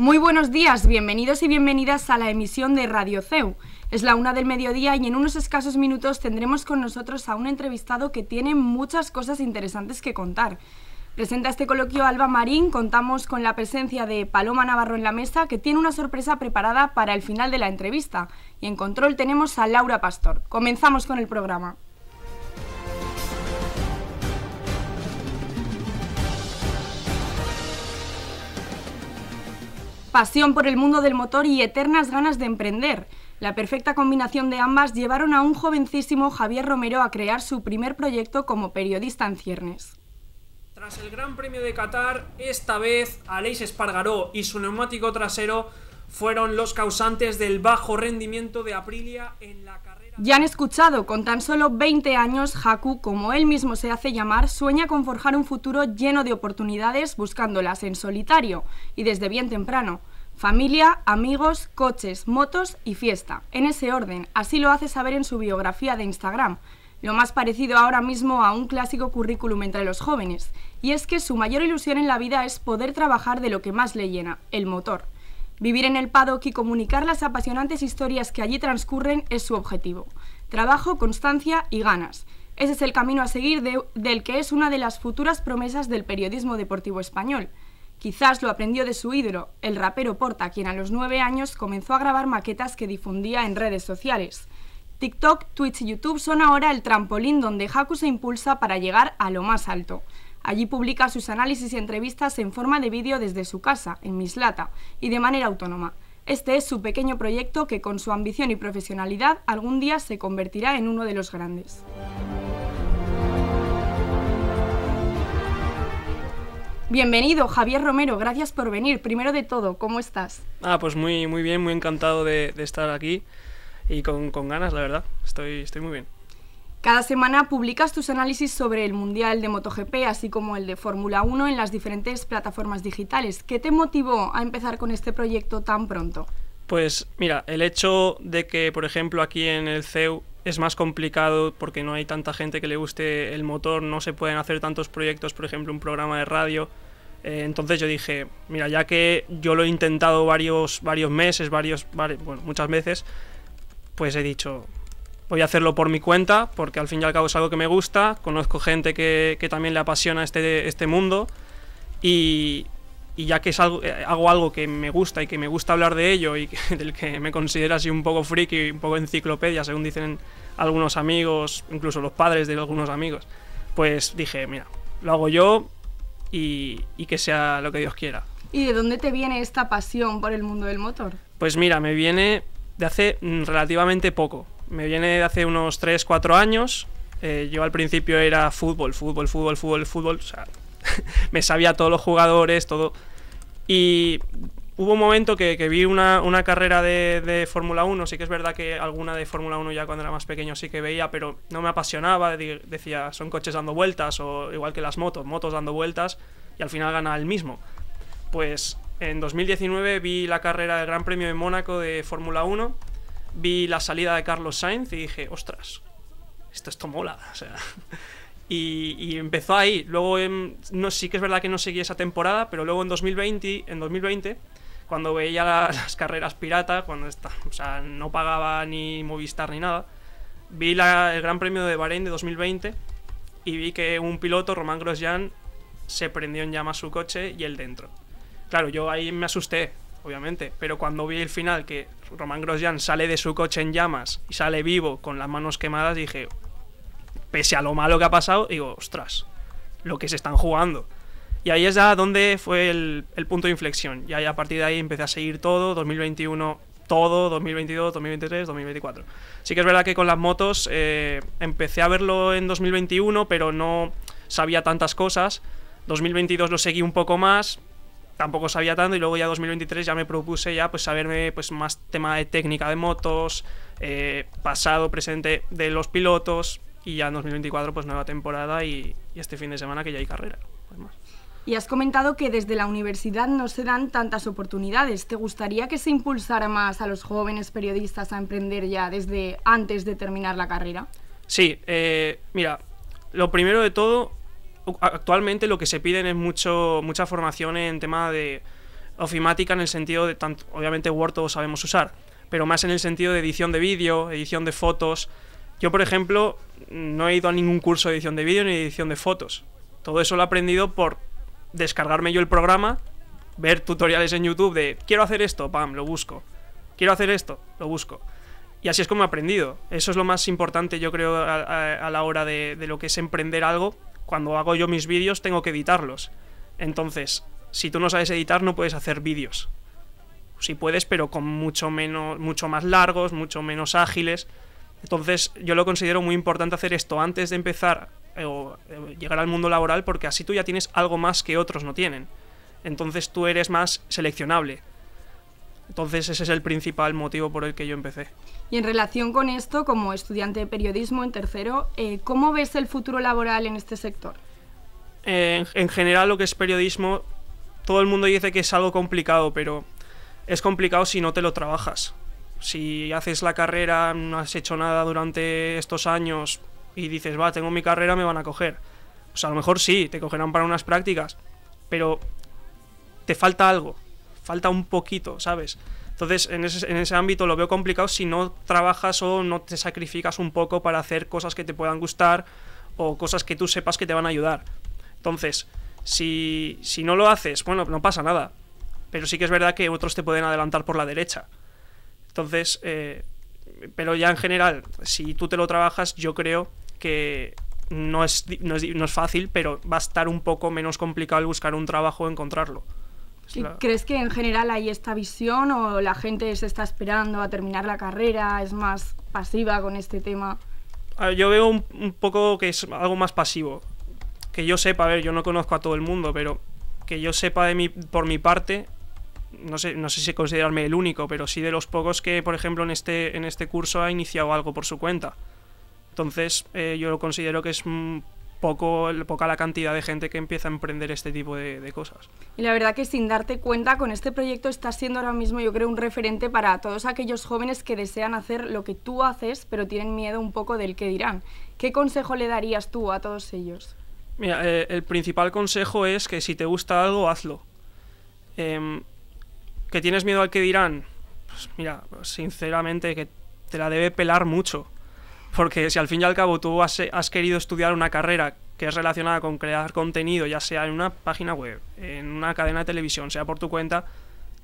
Muy buenos días, bienvenidos y bienvenidas a la emisión de Radio CEU. Es la una del mediodía y en unos escasos minutos tendremos con nosotros a un entrevistado que tiene muchas cosas interesantes que contar. Presenta este coloquio Alba Marín, contamos con la presencia de Paloma Navarro en la mesa, que tiene una sorpresa preparada para el final de la entrevista. Y en control tenemos a Laura Pastor. Comenzamos con el programa. Pasión por el mundo del motor y eternas ganas de emprender. La perfecta combinación de ambas llevaron a un jovencísimo Javier Romero a crear su primer proyecto como periodista en ciernes. Tras el Gran Premio de Qatar, esta vez Aleix Espargaró y su neumático trasero fueron los causantes del bajo rendimiento de Aprilia en la carrera. Ya han escuchado, con tan solo 20 años, Haku, como él mismo se hace llamar, sueña con forjar un futuro lleno de oportunidades buscándolas en solitario y desde bien temprano. Familia, amigos, coches, motos y fiesta. En ese orden, así lo hace saber en su biografía de Instagram, lo más parecido ahora mismo a un clásico currículum entre los jóvenes, y es que su mayor ilusión en la vida es poder trabajar de lo que más le llena, el motor. Vivir en el paddock y comunicar las apasionantes historias que allí transcurren es su objetivo. Trabajo, constancia y ganas. Ese es el camino a seguir del que es una de las futuras promesas del periodismo deportivo español. Quizás lo aprendió de su ídolo, el rapero Porta, quien a los nueve años comenzó a grabar maquetas que difundía en redes sociales. TikTok, Twitch y YouTube son ahora el trampolín donde Haku se impulsa para llegar a lo más alto. Allí publica sus análisis y entrevistas en forma de vídeo desde su casa, en Mislata, y de manera autónoma. Este es su pequeño proyecto que con su ambición y profesionalidad algún día se convertirá en uno de los grandes. Bienvenido, Javier Romero, gracias por venir. Primero de todo, ¿cómo estás? Ah, pues muy, muy bien, muy encantado de, estar aquí y con, ganas, la verdad. Estoy, estoy muy bien. Cada semana publicas tus análisis sobre el Mundial de MotoGP, así como el de Fórmula 1 en las diferentes plataformas digitales. ¿Qué te motivó a empezar con este proyecto tan pronto? Pues mira, el hecho de que, por ejemplo, aquí en el CEU es más complicado porque no hay tanta gente que le guste el motor, no se pueden hacer tantos proyectos, por ejemplo, un programa de radio. Eh, entonces yo dije, mira, ya que yo lo he intentado varios, varios meses, varios, bueno, muchas veces, pues he dicho, voy a hacerlo por mi cuenta, porque al fin y al cabo es algo que me gusta, conozco gente que, también le apasiona este, este mundo y, y ya que eh, hago algo que me gusta y que me gusta hablar de ello y del que me considera así un poco friki, un poco enciclopedia, según dicen algunos amigos, incluso los padres de algunos amigos, pues dije, mira, lo hago yo y, que sea lo que Dios quiera. ¿Y de dónde te viene esta pasión por el mundo del motor? Pues mira, me viene de hace mm, relativamente poco. Me viene de hace unos 3, 4 años. Eh, yo al principio era fútbol, fútbol, fútbol, fútbol, fútbol. me sabía todos los jugadores, todo. Y hubo un momento que, vi una, una, carrera de, de Fórmula 1, sí que es verdad que alguna de Fórmula 1 ya cuando era más pequeño sí que veía, pero no me apasionaba, decía, son coches dando vueltas, o igual que las motos, motos dando vueltas, y al final gana el mismo. Pues en 2019 vi la carrera del Gran Premio de Mónaco de Fórmula 1, vi la salida de Carlos Sainz y dije, ostras, esto, esto mola, o sea... Y, empezó ahí. Luego, no, sí que es verdad que no seguí esa temporada, pero luego en 2020, en 2020 cuando veía las carreras pirata, cuando está, o sea, no pagaba ni Movistar ni nada, vi el Gran Premio de Bahrein de 2020 y vi que un piloto, Román Grosjean, se prendió en llamas su coche y él dentro. Claro, yo ahí me asusté, obviamente, pero cuando vi el final que Román Grosjean sale de su coche en llamas y sale vivo con las manos quemadas, dije, pese a lo malo que ha pasado, digo, ostras, lo que se están jugando. Y ahí es ya donde fue el, punto de inflexión. Ya, a partir de ahí empecé a seguir todo, 2021 todo, 2022, 2023, 2024. Sí que es verdad que con las motos eh, empecé a verlo en 2021, pero no sabía tantas cosas. 2022 lo seguí un poco más, tampoco sabía tanto, y luego ya 2023 ya me propuse ya pues saberme pues más tema de técnica de motos, eh, pasado, presente de los pilotos, y ya en 2024 pues nueva temporada y, este fin de semana que ya hay carrera. Pues, y has comentado que desde la universidad no se dan tantas oportunidades. ¿Te gustaría que se impulsara más a los jóvenes periodistas a emprender ya desde antes de terminar la carrera? Sí, eh, mira, lo primero de todo, actualmente lo que se piden es mucho, mucha formación en tema de ofimática en el sentido de, obviamente Word todos sabemos usar, pero más en el sentido de edición de vídeo, edición de fotos, yo, por ejemplo, no he ido a ningún curso de edición de vídeo ni edición de fotos. Todo eso lo he aprendido por descargarme yo el programa, ver tutoriales en YouTube de quiero hacer esto, pam, lo busco. Quiero hacer esto, lo busco. Y así es como he aprendido. Eso es lo más importante, yo creo, a, la hora de, lo que es emprender algo. Cuando hago yo mis vídeos, tengo que editarlos. Entonces, si tú no sabes editar, no puedes hacer vídeos. Si puedes, pero con mucho menos, mucho más largos, mucho menos ágiles. Entonces yo lo considero muy importante hacer esto antes de empezar eh, o eh, llegar al mundo laboral porque así tú ya tienes algo más que otros no tienen. Entonces tú eres más seleccionable. Entonces ese es el principal motivo por el que yo empecé. Y en relación con esto, como estudiante de periodismo en tercero, eh, ¿cómo ves el futuro laboral en este sector? en general lo que es periodismo, todo el mundo dice que es algo complicado, pero es complicado si no te lo trabajas. Si haces la carrera, no has hecho nada durante estos años y dices, va, tengo mi carrera, me van a coger. Pues a lo mejor sí, te cogerán para unas prácticas, pero te falta algo, falta un poquito, ¿sabes? Entonces, en ese, en ese ámbito lo veo complicado si no trabajas o no te sacrificas un poco para hacer cosas que te puedan gustar o cosas que tú sepas que te van a ayudar. Entonces, si, si no lo haces, bueno, no pasa nada. Pero sí que es verdad que otros te pueden adelantar por la derecha. Entonces, eh, pero ya en general, si tú te lo trabajas, yo creo que no es, no es, no es fácil, pero va a estar un poco menos complicado buscar un trabajo, o encontrarlo. ¿Y ¿Crees que en general hay esta visión o la gente se está esperando a terminar la carrera, es más pasiva con este tema? Yo veo un, poco que es algo más pasivo. Que yo sepa, a ver, yo no conozco a todo el mundo, pero que yo sepa de mi, por mi parte, no sé, no sé si considerarme el único, pero sí de los pocos que, por ejemplo, en este, en este curso ha iniciado algo por su cuenta. Entonces, eh, yo considero que es mm, poco, poca la cantidad de gente que empieza a emprender este tipo de, cosas. Y la verdad que sin darte cuenta, con este proyecto estás siendo ahora mismo, yo creo, un referente para todos aquellos jóvenes que desean hacer lo que tú haces, pero tienen miedo un poco del que dirán. ¿Qué consejo le darías tú a todos ellos? Mira, eh, el principal consejo es que si te gusta algo, hazlo. Em, ¿Que tienes miedo al que dirán? Pues mira, sinceramente que te la debe pelar mucho. Porque si al fin y al cabo tú has, querido estudiar una carrera que es relacionada con crear contenido, ya sea en una página web, en una cadena de televisión, sea por tu cuenta,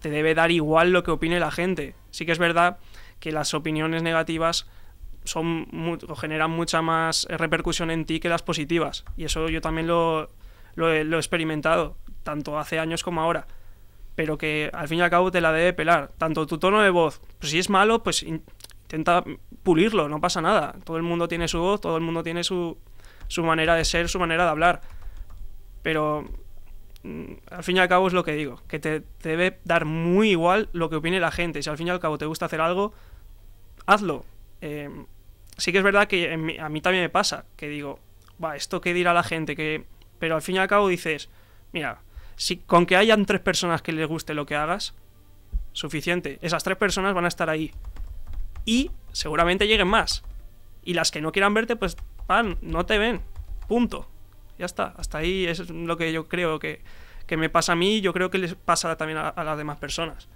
te debe dar igual lo que opine la gente. Sí que es verdad que las opiniones negativas son generan mucha más eh, repercusión en ti que las positivas. Y eso yo también lo he experimentado, tanto hace años como ahora pero que al fin y al cabo te la debe pelar. Tanto tu tono de voz, pues si es malo, pues intenta pulirlo, no pasa nada. Todo el mundo tiene su voz, todo el mundo tiene su, manera de ser, su manera de hablar. Pero mm, al fin y al cabo es lo que digo, que te, debe dar muy igual lo que opine la gente. Si al fin y al cabo te gusta hacer algo, hazlo. Eh, sí que es verdad que a mí también me pasa, que digo, va, esto qué dirá la gente, que... Pero al fin y al cabo dices, mira, con que hayan tres personas que les guste lo que hagas, suficiente. Esas tres personas van a estar ahí. Y seguramente lleguen más. Y las que no quieran verte, pues van, no te ven. Punto. Ya está. Hasta ahí es lo que yo creo que, me pasa a mí y yo creo que les pasa también a las demás personas.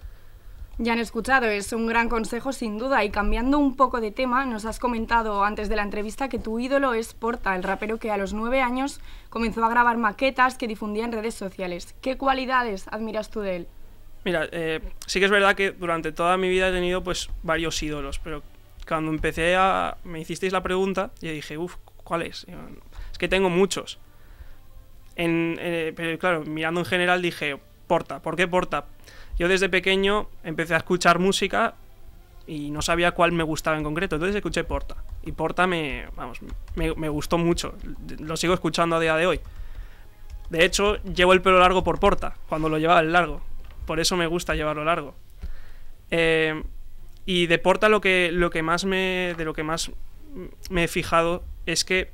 Ya han escuchado, es un gran consejo sin duda. Y cambiando un poco de tema, nos has comentado antes de la entrevista que tu ídolo es Porta, el rapero que a los nueve años comenzó a grabar maquetas que difundía en redes sociales. ¿Qué cualidades admiras tú de él? Mira, eh, sí que es verdad que durante toda mi vida he tenido pues varios ídolos, pero cuando empecé a... me hicisteis la pregunta y dije, uff, ¿cuál es? es que tengo muchos. Eh, pero claro, mirando en general dije, Porta, ¿por qué Porta? Yo desde pequeño empecé a escuchar música y no sabía cuál me gustaba en concreto, entonces escuché Porta. Y Porta me, me, gustó mucho, lo sigo escuchando a día de hoy. De hecho, llevo el pelo largo por Porta, cuando lo llevaba el largo. Por eso me gusta llevarlo largo. Eh, y de Porta lo que, lo que más me, de lo que más me he fijado es que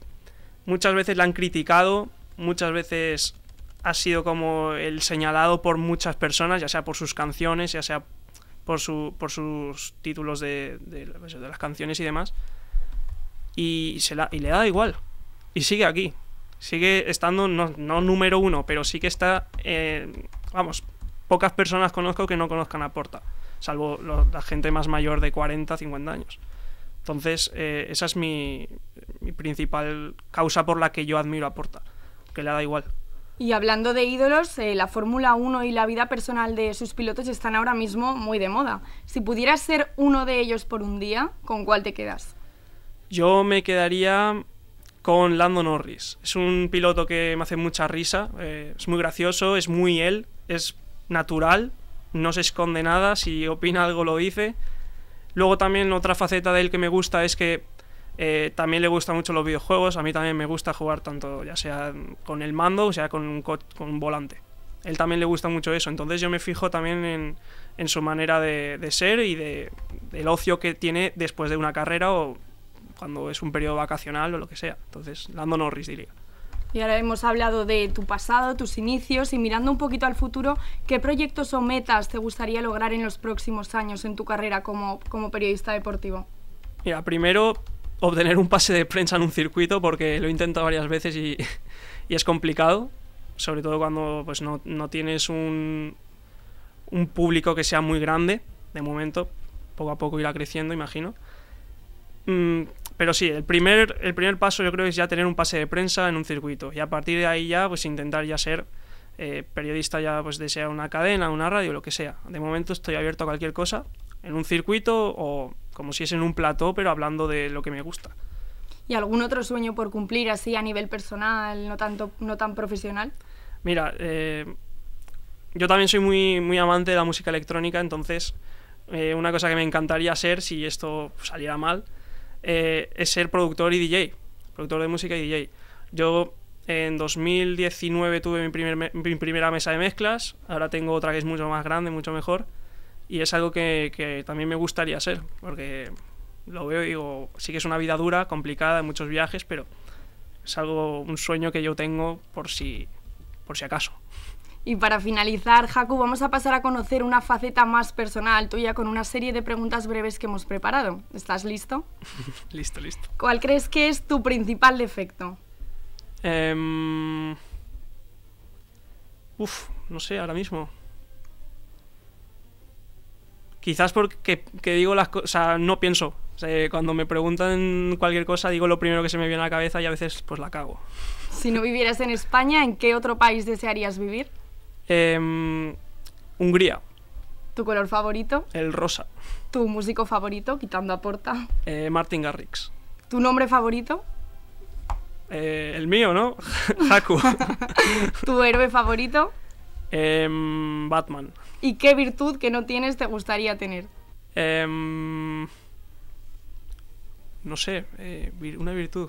muchas veces la han criticado, muchas veces ha sido como el señalado por muchas personas, ya sea por sus canciones, ya sea por, su, por sus títulos de, pues, de, las canciones y demás. Y, se la, y le da igual. Y sigue aquí. Sigue estando, no, no número uno, pero sí que está, eh, vamos, pocas personas conozco que no conozcan a Porta, salvo la gente más mayor de 40, 50 años. Entonces, eh, esa es mi, mi principal causa por la que yo admiro a Porta, que le da igual. Y hablando de ídolos, eh, la Fórmula 1 y la vida personal de sus pilotos están ahora mismo muy de moda. Si pudieras ser uno de ellos por un día, ¿con cuál te quedas? Yo me quedaría con Lando Norris. Es un piloto que me hace mucha risa, eh, es muy gracioso, es muy él, es natural, no se esconde nada, si opina algo lo dice. Luego también otra faceta de él que me gusta es que eh, también le gustan mucho los videojuegos. A mí también me gusta jugar tanto, ya sea con el mando, o sea con un, con volante. Él también le gusta mucho eso. Entonces yo me fijo también en, su manera de, ser y de, del ocio que tiene después de una carrera o cuando es un periodo vacacional o lo que sea. Entonces, Lando Norris diría. Y ahora hemos hablado de tu pasado, tus inicios y mirando un poquito al futuro, ¿qué proyectos o metas te gustaría lograr en los próximos años en tu carrera como, como periodista deportivo? Mira, primero obtener un pase de prensa en un circuito porque lo he intentado varias veces y, es complicado, sobre todo cuando pues, no, tienes un, un, público que sea muy grande, de momento, poco a poco irá creciendo, imagino. Mm, pero sí, el primer, el primer paso yo creo es ya tener un pase de prensa en un circuito y a partir de ahí ya pues intentar ya ser eh, periodista ya pues de sea una cadena, una radio, lo que sea. De momento estoy abierto a cualquier cosa, en un circuito o como si es en un plató, pero hablando de lo que me gusta. ¿Y algún otro sueño por cumplir así a nivel personal, no, tanto, no tan profesional? Mira, eh, yo también soy muy, muy amante de la música electrónica, entonces eh, una cosa que me encantaría ser, si esto saliera mal, eh, es ser productor y DJ, productor de música y DJ. Yo en 2019 tuve mi, primer, mi primera mesa de mezclas, ahora tengo otra que es mucho más grande, mucho mejor y es algo que, también me gustaría ser, porque lo veo y digo, sí que es una vida dura, complicada, muchos viajes, pero es algo, un sueño que yo tengo por si, por si acaso. Y para finalizar, Jacu, vamos a pasar a conocer una faceta más personal tuya con una serie de preguntas breves que hemos preparado. ¿Estás listo? listo, listo. ¿Cuál crees que es tu principal defecto? Em, uf, no sé, ahora mismo. Quizás porque digo las cosas, o sea, no pienso. cuando me preguntan cualquier cosa, digo lo primero que se me viene a la cabeza y a veces pues la cago. Si no vivieras en España, ¿en qué otro país desearías vivir? Em, Hungría. ¿Tu color favorito? El rosa. ¿Tu músico favorito, quitando a Porta? Eh, Martin Garrix. ¿Tu nombre favorito? Eh, el mío, ¿no? Haku. ¿Tu héroe favorito? Em, Batman. ¿Y qué virtud que no tienes te gustaría tener? Em, no sé, eh, una virtud.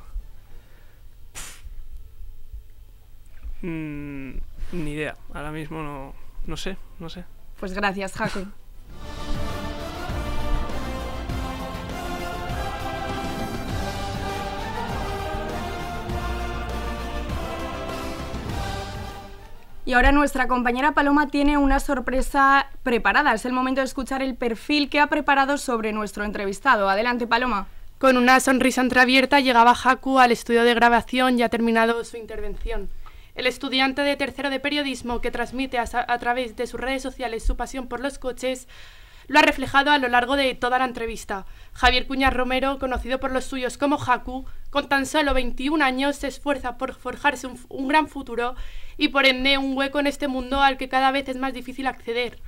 Mm, ni idea, ahora mismo no, no sé, no sé. Pues gracias, Jaco. Y ahora nuestra compañera Paloma tiene una sorpresa preparada. Es el momento de escuchar el perfil que ha preparado sobre nuestro entrevistado. Adelante, Paloma. Con una sonrisa entreabierta llegaba Haku al estudio de grabación y ha terminado su intervención. El estudiante de tercero de periodismo que transmite a, a través de sus redes sociales su pasión por los coches lo ha reflejado a lo largo de toda la entrevista. Javier Cuñas Romero, conocido por los suyos como Haku, con tan solo 21 años se esfuerza por forjarse un, un gran futuro y por ende un hueco en este mundo al que cada vez es más difícil acceder.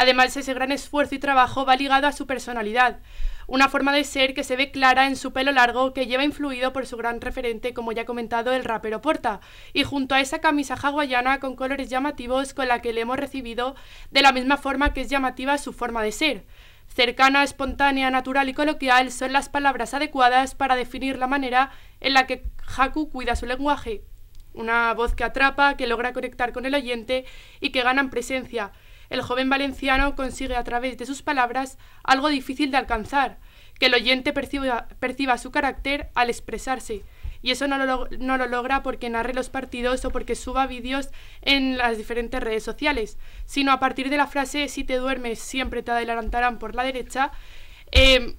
Además, ese gran esfuerzo y trabajo va ligado a su personalidad, una forma de ser que se ve clara en su pelo largo que lleva influido por su gran referente, como ya he comentado, el rapero Porta, y junto a esa camisa hawaiana con colores llamativos con la que le hemos recibido, de la misma forma que es llamativa su forma de ser. Cercana, espontánea, natural y coloquial son las palabras adecuadas para definir la manera en la que Haku cuida su lenguaje. Una voz que atrapa, que logra conectar con el oyente y que gana presencia el joven valenciano consigue a través de sus palabras algo difícil de alcanzar, que el oyente perciba, su carácter al expresarse, y eso no lo, logra porque narre los partidos o porque suba vídeos en las diferentes redes sociales, sino a partir de la frase si te duermes siempre te adelantarán por la derecha, em,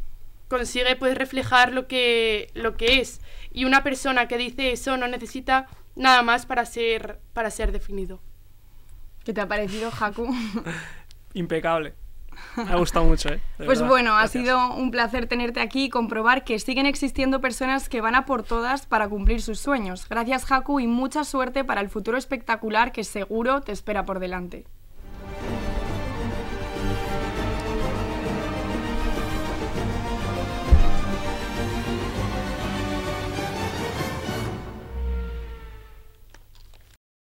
consigue pues reflejar lo que, es. Y una persona que dice eso no necesita nada más para ser definido. ¿Qué te ha parecido, Haku? Impecable. Me ha gustado mucho, ¿eh? pues bueno, ha sido un placer tenerte aquí y comprobar que siguen existiendo personas que van a por todas para cumplir sus sueños. Gracias, Haku, y mucha suerte para el futuro espectacular que seguro te espera por delante.